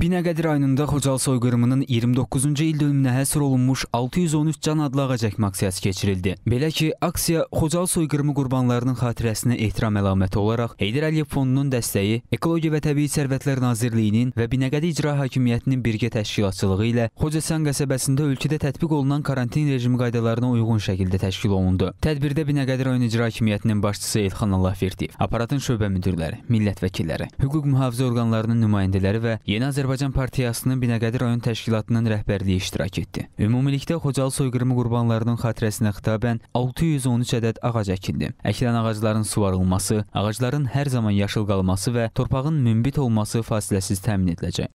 Binəqədi rayonunda Xocal soyqırımının 29-cu il dönümünə həsr olunmuş 613 can adlı ağac əkmə aksiyası keçirildi. Belə ki, aksiya Xocal soyqırımı qurbanlarının xatirəsinə ehtiram əlaməti olaraq Heydər Əliyev Fondunun dəstəyi, Ekologiya və Təbii Sərvətlər Nazirliyinin və Binəqədi İcra Hakimiyyətinin birgə təşkilatçılığı ilə Xocasən qəsəbəsində ölkədə tətbiq olunan karantin rejimi qaydalarına uyğun şəkildə təşkil olundu. Tədbirdə Binəqədi rayon İcra Hakimiyyətinin başçısı Elxan Allahverdiyev, aparatın şöbə müdirləri, millət vəkilləri, hüquq mühafizə orqanlarının nümayəndələri və Yeni Azərbaycan Azərbaycan Partiyasının Binəqədi rayon təşkilatının rəhbərliyi iştirak etdi. Ümumilikdə Xocalı soyqırımı qurbanlarının xatirəsinə xitabən 613 ədəd ağac əkildi. Əkilən ağacların suvarılması, ağacların hər zaman yaşıl qalması və torpağın münbit olması fasiləsiz təmin ediləcək.